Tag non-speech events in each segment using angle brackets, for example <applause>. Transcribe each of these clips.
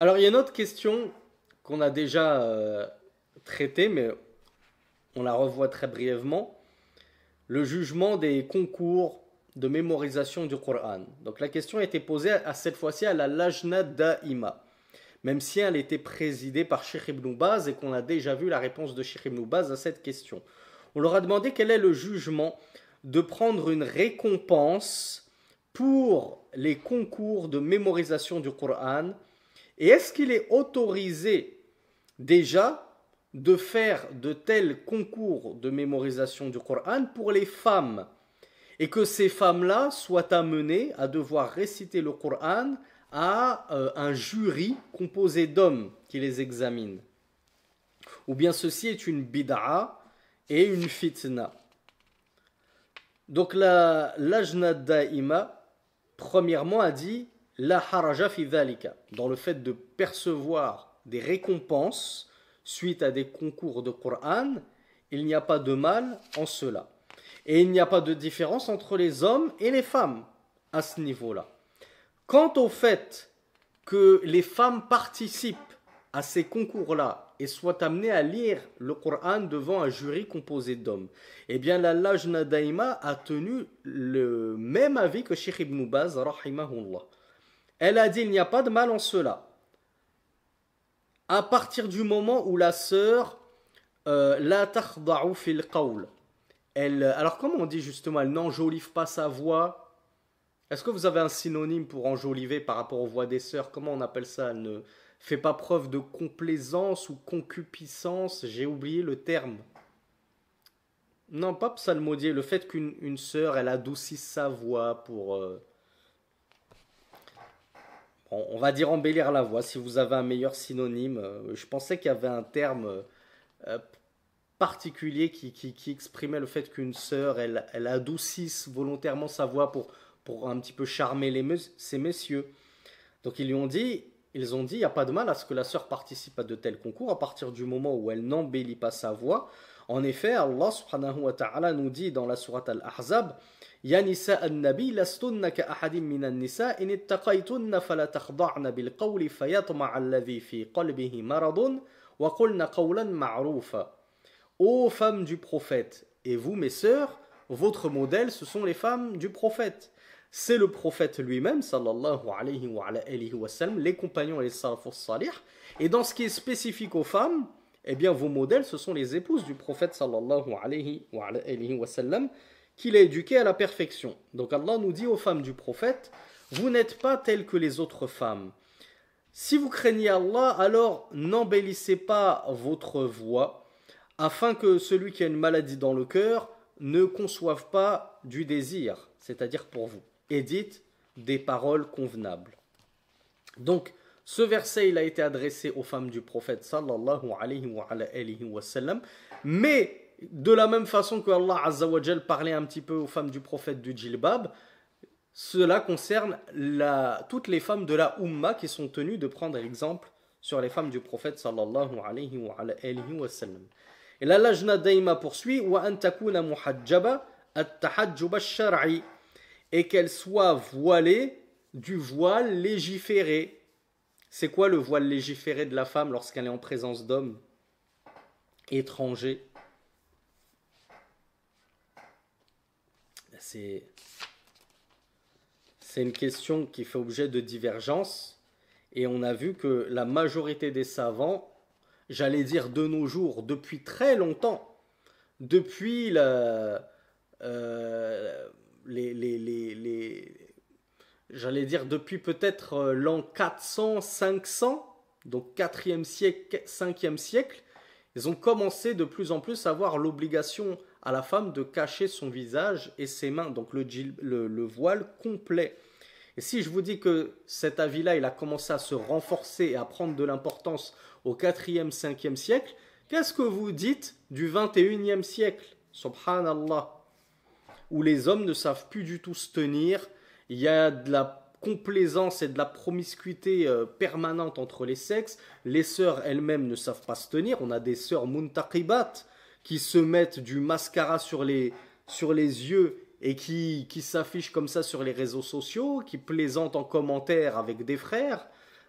Alors, il y a une autre question qu'on a déjà euh, traitée, mais on la revoit très brièvement. Le jugement des concours de mémorisation du Coran. Donc, la question a été posée à, cette fois-ci à la Lajna Da'ima, même si elle était présidée par Sheikh Ibn Baz et qu'on a déjà vu la réponse de Sheikh Ibn Baz à cette question. On leur a demandé quel est le jugement de prendre une récompense pour les concours de mémorisation du Coran et est-ce qu'il est autorisé déjà de faire de tels concours de mémorisation du Coran pour les femmes et que ces femmes-là soient amenées à devoir réciter le Coran à euh, un jury composé d'hommes qui les examinent Ou bien ceci est une bid'a et une fitna. Donc la Lajna Da'ima, premièrement, a dit la haraja fi dans le fait de percevoir des récompenses suite à des concours de Coran, il n'y a pas de mal en cela. Et il n'y a pas de différence entre les hommes et les femmes à ce niveau-là. Quant au fait que les femmes participent à ces concours-là et soient amenées à lire le Coran devant un jury composé d'hommes, eh bien la Lajna Daima a tenu le même avis que Sheikh Ibn Baz, rahimahullah. Elle a dit il n'y a pas de mal en cela. À partir du moment où la sœur euh, la takhda'u fil qawl. Elle alors comment on dit justement elle n'enjolive pas sa voix Est-ce que vous avez un synonyme pour enjoliver par rapport aux voix des sœurs Comment on appelle ça elle ne fait pas preuve de complaisance ou concupiscence, j'ai oublié le terme. Non, pas psalmodier, le fait qu'une sœur, elle adoucisse sa voix pour euh, on, va dire embellir la voix, si vous avez un meilleur synonyme. Euh, je pensais qu'il y avait un terme euh, euh, particulier qui, qui, qui exprimait le fait qu'une sœur, elle, elle, adoucisse volontairement sa voix pour, pour un petit peu charmer les ces messieurs. Donc ils lui ont dit, ils ont dit, il n'y a pas de mal à ce que la sœur participe à de tels concours à partir du moment où elle n'embellit pas sa voix. En effet, Allah subhanahu wa ta'ala nous dit dans la sourate Al-Ahzab, يا نساء النبي لستن كأحد من النساء إن اتقيتن فلا تخضعن بالقول فيطمع الذي في قلبه مرض وقلن قولا معروفا Ô femmes du prophète, et vous mes sœurs, votre modèle ce sont les femmes du prophète. C'est le prophète lui-même, sallallahu alayhi wa, alayhi wa sallam, les compagnons et les salafus salih. Et dans ce qui est spécifique aux femmes, eh bien vos modèles ce sont les épouses du prophète sallallahu alayhi wa, alayhi wa sallam. qu'il a éduqué à la perfection. Donc Allah nous dit aux femmes du prophète, vous n'êtes pas telles que les autres femmes. Si vous craignez Allah, alors n'embellissez pas votre voix, afin que celui qui a une maladie dans le cœur ne conçoive pas du désir, c'est-à-dire pour vous, et dites des paroles convenables. Donc, ce verset, il a été adressé aux femmes du prophète mais de la même façon que Allah wa Azzawajal parlait un petit peu aux femmes du prophète du djilbab, cela concerne toutes les femmes de la Ummah qui sont tenues de prendre exemple sur les femmes du prophète sallallahu alayhi wa, sallam. Et la l'ajna daima poursuit wa antakuna muhajjaba shari et qu'elle soit voilée du voile légiféré. C'est quoi le voile légiféré de la femme lorsqu'elle est en présence d'hommes étrangers c'est c'est une question qui fait objet de divergence. Et on a vu que la majorité des savants, j'allais dire de nos jours, depuis très longtemps, depuis euh, les, j'allais dire depuis peut-être euh, l'an 400, 500, donc 4e siècle, 5e siècle, ils ont commencé de plus en plus à avoir l'obligation à la femme de cacher son visage et ses mains, donc le, voile complet. Et si je vous dis que cet avis-là, il a commencé à se renforcer et à prendre de l'importance au 4e, 5e siècle, qu'est-ce que vous dites du 21e siècle Subhanallah. Où les hommes ne savent plus du tout se tenir, il y a de la complaisance et de la promiscuité euh, permanente entre les sexes. Les sœurs elles-mêmes ne savent pas se tenir. On a des sœurs muntakibat qui se mettent du mascara sur les, sur les yeux et qui, s'affichent comme ça sur les réseaux sociaux, qui plaisantent en commentaire avec des frères.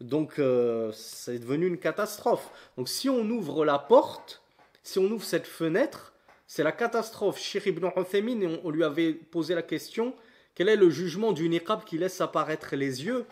Donc euh, c'est devenu une catastrophe. Donc si on ouvre la porte, si on ouvre cette fenêtre, c'est la catastrophe. Shir ibn Uthaymin, on lui avait posé la question quel est le jugement du niqab qui laisse apparaître les yeux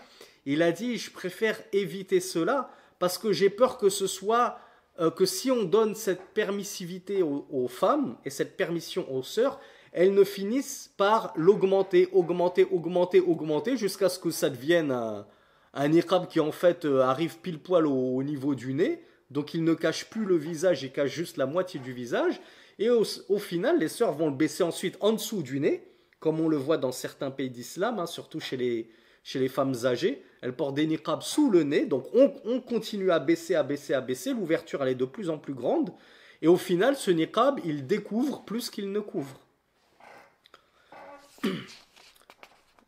Il a dit Je préfère éviter cela parce que j'ai peur que ce soit euh, que si on donne cette permissivité aux, femmes et cette permission aux sœurs, elles ne finissent par l'augmenter, augmenter, augmenter, augmenter, jusqu'à ce que ça devienne un, un qui en fait euh, arrive pile poil au, niveau du nez. Donc il ne cache plus le visage, il cache juste la moitié du visage. Et au final, les sœurs vont le baisser ensuite en dessous du nez comme on le voit dans certains pays d'islam, hein, surtout chez les, chez les femmes âgées. Elles portent des niqabs sous le nez, donc on, continue à baisser, à baisser, à baisser. L'ouverture, elle est de plus en plus grande. Et au final, ce niqab, il découvre plus qu'il ne couvre. <coughs>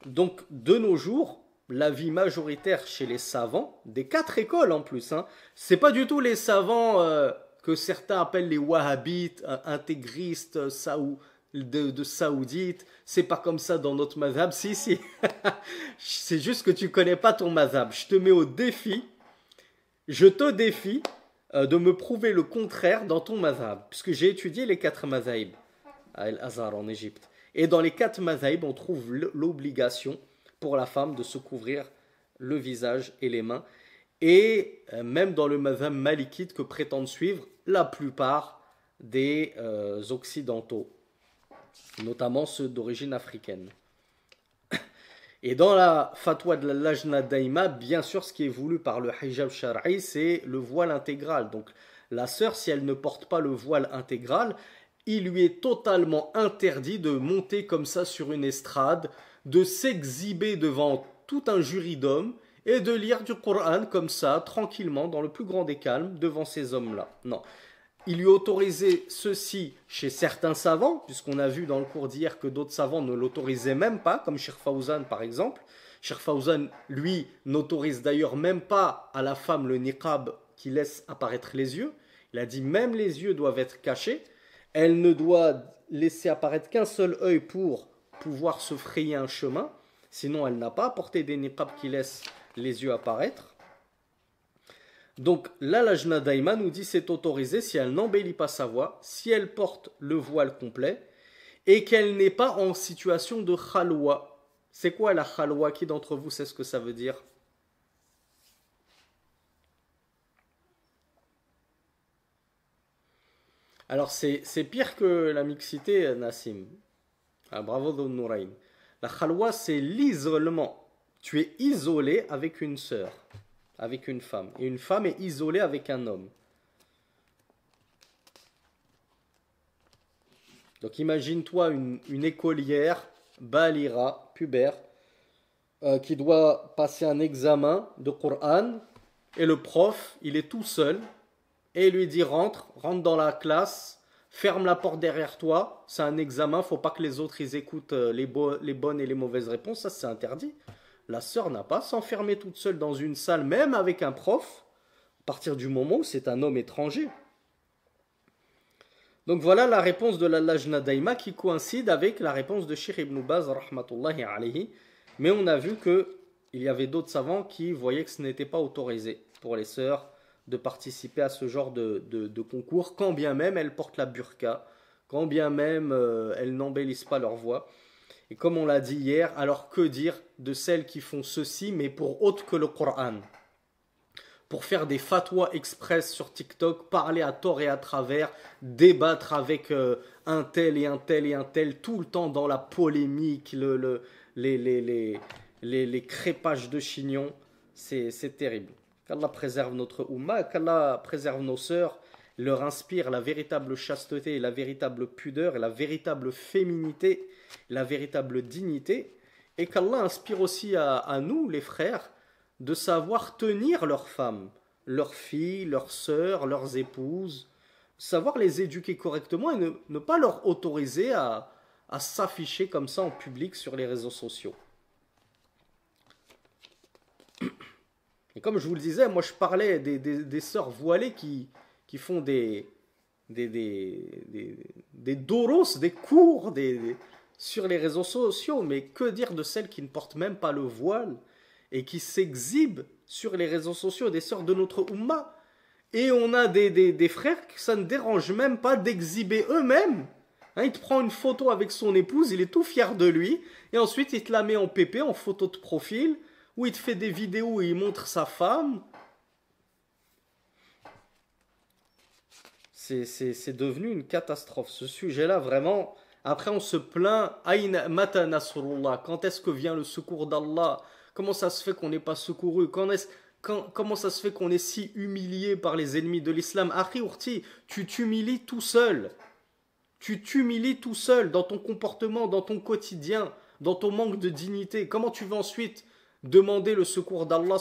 Donc, de nos jours, la vie majoritaire chez les savants, des quatre écoles en plus, hein, c'est pas du tout les savants euh, que certains appellent les wahhabites, euh, intégristes, euh, saou, de, saoudite, c'est pas comme ça dans notre mazhab. Si, si, <laughs> c'est juste que tu connais pas ton mazhab. Je te mets au défi, je te défie euh, de me prouver le contraire dans ton mazhab, puisque j'ai étudié les quatre mazhab à El Azhar en Égypte. Et dans les quatre mazhab, on trouve l'obligation pour la femme de se couvrir le visage et les mains. Et euh, même dans le mazhab malikite que prétendent suivre la plupart des euh, occidentaux notamment ceux d'origine africaine. <coughs> Et dans la fatwa de la Lajna Daima, bien sûr, ce qui est voulu par le hijab shar'i, c'est le voile intégral. Donc, la sœur, si elle ne porte pas le voile intégral, il lui est totalement interdit de monter comme ça sur une estrade, de s'exhiber devant tout un jury d'hommes et de lire du Coran comme ça, tranquillement, dans le plus grand des calmes, devant ces hommes-là. Non il lui autorisait ceci chez certains savants, puisqu'on a vu dans le cours d'hier que d'autres savants ne l'autorisaient même pas, comme Fawzan par exemple. Fawzan, lui, n'autorise d'ailleurs même pas à la femme le niqab qui laisse apparaître les yeux. Il a dit même les yeux doivent être cachés. Elle ne doit laisser apparaître qu'un seul œil pour pouvoir se frayer un chemin, sinon elle n'a pas apporté des niqabs qui laissent les yeux apparaître. Donc là, la Jnadaïma nous dit c'est autorisé si elle n'embellit pas sa voix, si elle porte le voile complet et qu'elle n'est pas en situation de khalwa. C'est quoi la khalwa Qui d'entre vous sait ce que ça veut dire Alors c'est pire que la mixité, Nassim. Ah, bravo Don Nouraïn. La khalwa, c'est l'isolement. Tu es isolé avec une sœur avec une femme. Et une femme est isolée avec un homme. Donc imagine-toi une, écolière, balira, pubère, euh, qui doit passer un examen de Coran, et le prof, il est tout seul, et il lui dit rentre, rentre dans la classe, ferme la porte derrière toi, c'est un examen, faut pas que les autres ils écoutent euh, les bonnes et les mauvaises réponses, ça c'est interdit la sœur n'a pas s'enfermer toute seule dans une salle, même avec un prof, à partir du moment où c'est un homme étranger. Donc voilà la réponse de l'Allah Daima qui coïncide avec la réponse de Sheikh ibn Baz, rahmatullahi Mais on a vu que il y avait d'autres savants qui voyaient que ce n'était pas autorisé pour les sœurs de participer à ce genre de, concours, quand bien même elles portent la burqa, quand bien même euh, elles n'embellissent pas leur voix. Et comme on l'a dit hier, alors que dire de celles qui font ceci, mais pour autre que le Coran Pour faire des fatwas express sur TikTok, parler à tort et à travers, débattre avec euh, un tel et un tel et un tel, tout le temps dans la polémique, les, les, crépages de chignon, c'est terrible. Qu'Allah préserve notre Ummah, qu'Allah préserve nos sœurs, leur inspire la véritable chasteté, la véritable pudeur et la véritable féminité la véritable dignité, et qu'Allah inspire aussi à, nous, les frères, de savoir tenir leurs femmes, leurs filles, leurs sœurs, leurs épouses, savoir les éduquer correctement et ne, pas leur autoriser à, s'afficher comme ça en public sur les réseaux sociaux. Et comme je vous le disais, moi je parlais des, des, sœurs voilées qui, qui font des, des, des, des doros, des cours, des, sur les réseaux sociaux, mais que dire de celles qui ne portent même pas le voile et qui s'exhibent sur les réseaux sociaux des sœurs de notre Oumma. Et on a des, des, frères que ça ne dérange même pas d'exhiber eux-mêmes. Hein, il te prend une photo avec son épouse, il est tout fier de lui, et ensuite il te la met en pépé, en photo de profil, où il te fait des vidéos où il montre sa femme. C'est devenu une catastrophe. Ce sujet-là, vraiment, après, on se plaint Aïn mata Quand est-ce que vient le secours d'Allah Comment ça se fait qu'on n'est pas secouru quand est Comment ça se fait qu'on est si humilié par les ennemis de l'islam Ahriurti, tu t'humilies tout seul. Tu t'humilies tout seul dans ton comportement, dans ton quotidien, dans ton manque de dignité. Comment tu vas ensuite demander le secours d'Allah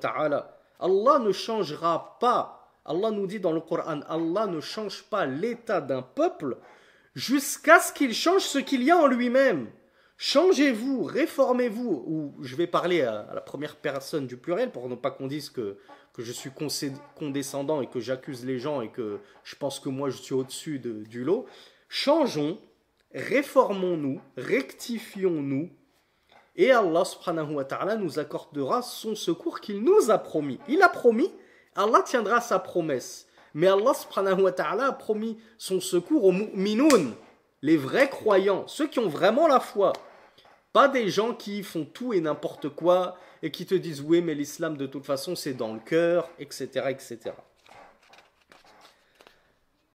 ta'ala Allah ne changera pas. Allah nous dit dans le Coran, Allah ne change pas l'état d'un peuple jusqu'à ce qu'il change ce qu'il y a en lui-même. Changez-vous, réformez-vous, ou je vais parler à, la première personne du pluriel pour ne pas qu'on dise que, que je suis condescendant et que j'accuse les gens et que je pense que moi je suis au-dessus du lot. Changeons, réformons-nous, rectifions-nous, et Allah subhanahu wa nous accordera son secours qu'il nous a promis. Il a promis, Allah tiendra sa promesse. Mais Allah subhanahu wa ta'ala a promis son secours aux mu'minoun, les vrais croyants, ceux qui ont vraiment la foi. Pas des gens qui font tout et n'importe quoi et qui te disent oui mais l'islam de toute façon c'est dans le cœur, etc. etc.